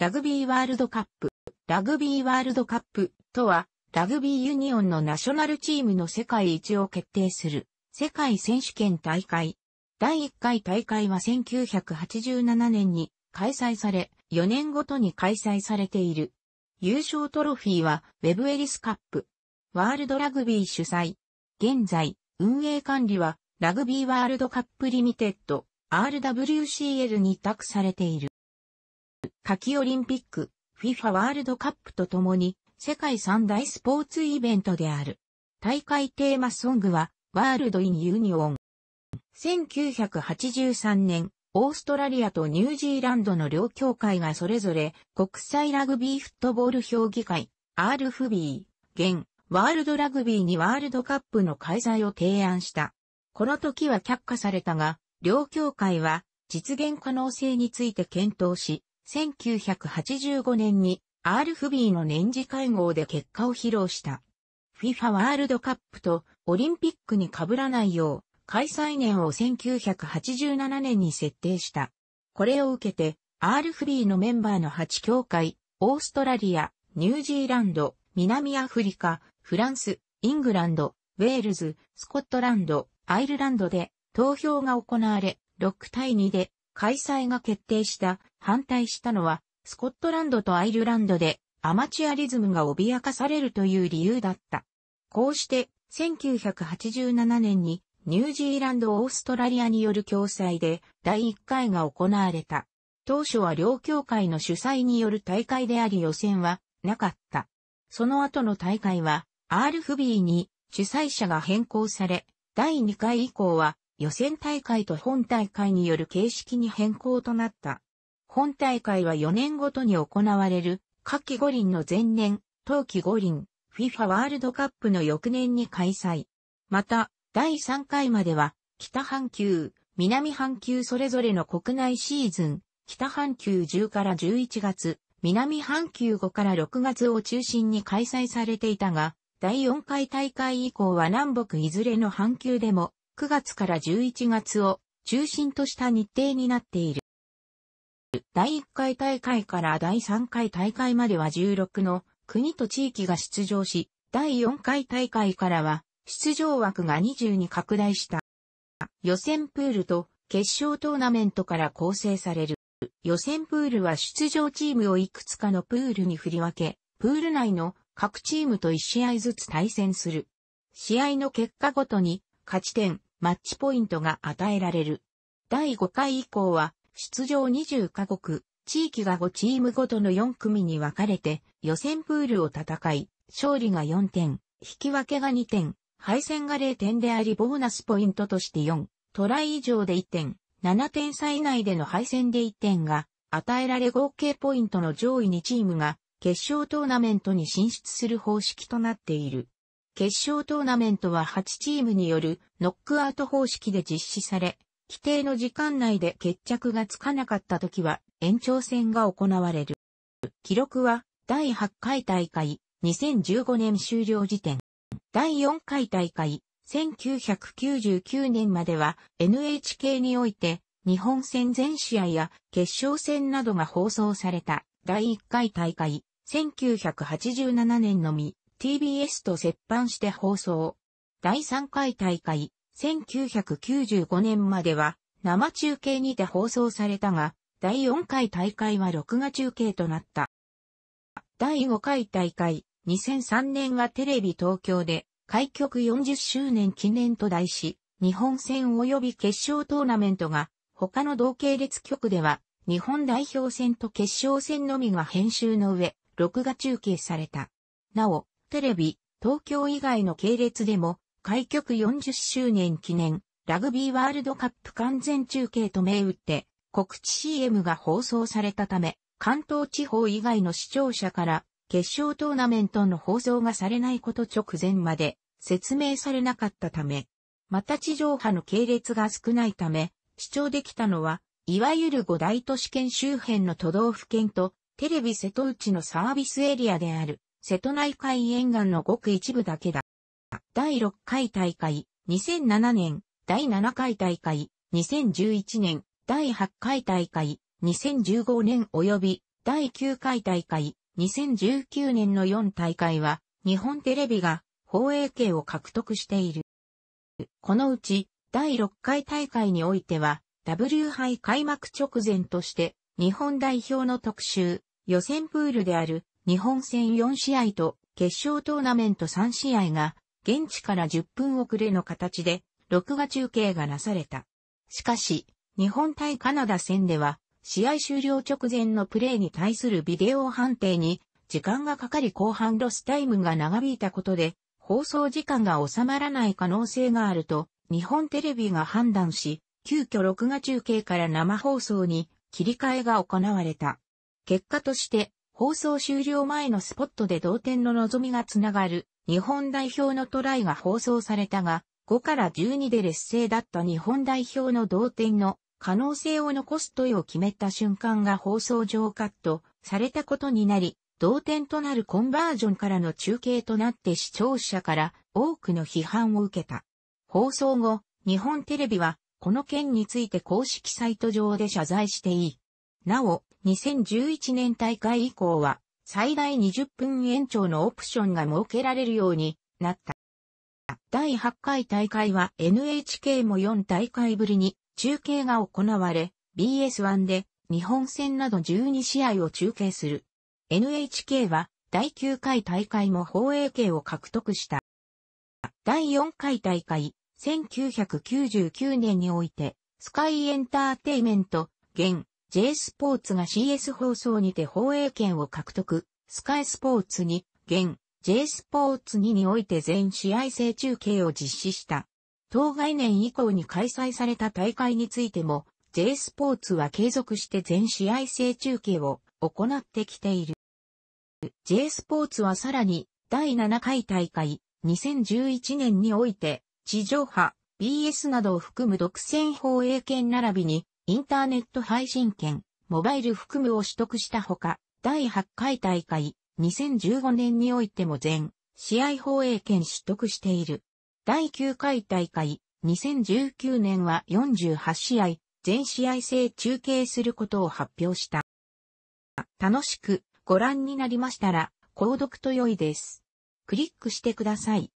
ラグビーワールドカップ。ラグビーワールドカップとは、ラグビーユニオンのナショナルチームの世界一を決定する世界選手権大会。第1回大会は1987年に開催され、4年ごとに開催されている。優勝トロフィーはウェブエリスカップ。ワールドラグビー主催。現在、運営管理はラグビーワールドカップリミテッド RWCL に委託されている。夏季オリンピック、FIFA ワールドカップとともに、世界三大スポーツイベントである。大会テーマソングは、ワールド・イン・ユニオン。1983年、オーストラリアとニュージーランドの両協会がそれぞれ、国際ラグビーフットボール評議会、RFB、現、ワールドラグビーにワールドカップの開催を提案した。この時は却下されたが、両協会は、実現可能性について検討し、1985年に RFB の年次会合で結果を披露した。FIFA ワールドカップとオリンピックに被らないよう開催年を1987年に設定した。これを受けて RFB のメンバーの8協会、オーストラリア、ニュージーランド、南アフリカ、フランス、イングランド、ウェールズ、スコットランド、アイルランドで投票が行われ、6対2で開催が決定した反対したのは、スコットランドとアイルランドでアマチュアリズムが脅かされるという理由だった。こうして、1987年にニュージーランド・オーストラリアによる共催で第1回が行われた。当初は両協会の主催による大会であり予選はなかった。その後の大会は、アール・フビーに主催者が変更され、第2回以降は予選大会と本大会による形式に変更となった。本大会は4年ごとに行われる、夏季五輪の前年、冬季五輪、FIFA ワールドカップの翌年に開催。また、第3回までは、北半球、南半球それぞれの国内シーズン、北半球10から11月、南半球5から6月を中心に開催されていたが、第4回大会以降は南北いずれの半球でも、9月から11月を中心とした日程になっている。第1回大会から第3回大会までは16の国と地域が出場し、第4回大会からは出場枠が20に拡大した。予選プールと決勝トーナメントから構成される。予選プールは出場チームをいくつかのプールに振り分け、プール内の各チームと1試合ずつ対戦する。試合の結果ごとに勝ち点、マッチポイントが与えられる。第5回以降は出場20カ国、地域が5チームごとの4組に分かれて予選プールを戦い、勝利が4点、引き分けが2点、敗戦が0点でありボーナスポイントとして4、トライ以上で1点、7点差以内での敗戦で1点が与えられ合計ポイントの上位2チームが決勝トーナメントに進出する方式となっている。決勝トーナメントは8チームによるノックアウト方式で実施され、規定の時間内で決着がつかなかった時は延長戦が行われる。記録は第8回大会2015年終了時点。第4回大会1999年までは NHK において日本戦全試合や決勝戦などが放送された第1回大会1987年のみ TBS と接班して放送。第3回大会1995年までは生中継にて放送されたが、第4回大会は録画中継となった。第5回大会、2003年はテレビ東京で、開局40周年記念と題し、日本戦及び決勝トーナメントが、他の同系列局では、日本代表戦と決勝戦のみが編集の上、録画中継された。なお、テレビ、東京以外の系列でも、開局40周年記念、ラグビーワールドカップ完全中継と銘打って、告知 CM が放送されたため、関東地方以外の視聴者から、決勝トーナメントの放送がされないこと直前まで説明されなかったため、また地上波の系列が少ないため、視聴できたのは、いわゆる五大都市圏周辺の都道府県と、テレビ瀬戸内のサービスエリアである、瀬戸内海沿岸のごく一部だけだ。第6回大会、2007年、第7回大会、2011年、第8回大会、2015年及び、第9回大会、2019年の4大会は、日本テレビが放映権を獲得している。このうち、第6回大会においては、W 杯開幕直前として、日本代表の特集、予選プールである日本戦4試合と決勝トーナメント3試合が現地から10分遅れの形で、録画中継がなされた。しかし、日本対カナダ戦では、試合終了直前のプレーに対するビデオ判定に、時間がかかり後半ロスタイムが長引いたことで、放送時間が収まらない可能性があると、日本テレビが判断し、急遽録画中継から生放送に切り替えが行われた。結果として、放送終了前のスポットで同点の望みがつながる日本代表のトライが放送されたが、5から12で劣勢だった日本代表の同点の可能性を残すといを決めた瞬間が放送上カットされたことになり、同点となるコンバージョンからの中継となって視聴者から多くの批判を受けた。放送後、日本テレビはこの件について公式サイト上で謝罪していい。なお、2011年大会以降は最大20分延長のオプションが設けられるようになった。第8回大会は NHK も4大会ぶりに中継が行われ、BS1 で日本戦など12試合を中継する。NHK は第9回大会も放映権を獲得した。第4回大会、1999年において、スカイエンターテイメント、現、J スポーツが CS 放送にて放映権を獲得、スカイスポーツに、現、J スポーツ2において全試合制中継を実施した。当概念以降に開催された大会についても、J スポーツは継続して全試合制中継を行ってきている。J スポーツはさらに、第7回大会、2011年において、地上波、BS などを含む独占放映権並びに、インターネット配信権、モバイル含むを取得したほか、第8回大会、2015年においても全、試合放映権取得している。第9回大会、2019年は48試合、全試合制中継することを発表した。楽しくご覧になりましたら、購読と良いです。クリックしてください。